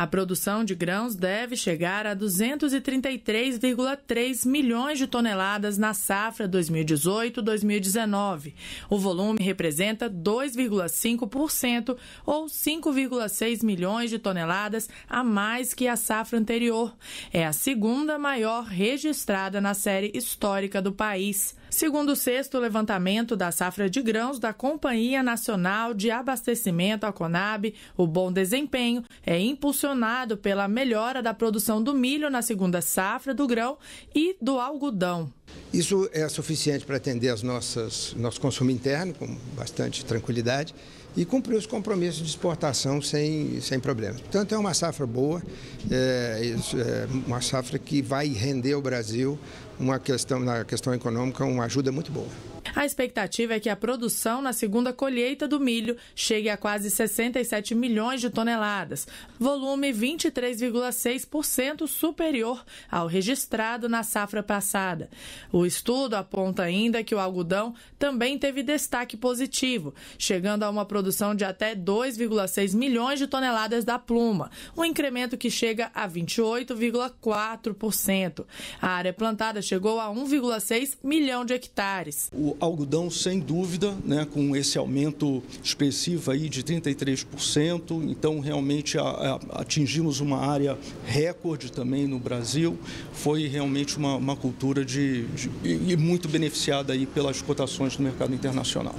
A produção de grãos deve chegar a 233,3 milhões de toneladas na safra 2018-2019. O volume representa 2,5% ou 5,6 milhões de toneladas a mais que a safra anterior. É a segunda maior registrada na série histórica do país segundo o sexto levantamento da safra de grãos da Companhia Nacional de Abastecimento, a Conab, o bom desempenho é impulsionado pela melhora da produção do milho na segunda safra do grão e do algodão. Isso é suficiente para atender as nossas, nosso consumo interno com bastante tranquilidade e cumprir os compromissos de exportação sem, sem problemas. Portanto, é uma safra boa, é, é uma safra que vai render o Brasil uma questão, na questão econômica um uma ajuda é muito boa. A expectativa é que a produção na segunda colheita do milho chegue a quase 67 milhões de toneladas, volume 23,6% superior ao registrado na safra passada. O estudo aponta ainda que o algodão também teve destaque positivo, chegando a uma produção de até 2,6 milhões de toneladas da pluma, um incremento que chega a 28,4%. A área plantada chegou a 1,6 milhão de hectares. O algodão, sem dúvida, né, com esse aumento expressivo aí de 33%, então realmente a, a, atingimos uma área recorde também no Brasil. Foi realmente uma, uma cultura de, de, e muito beneficiada aí pelas cotações no mercado internacional.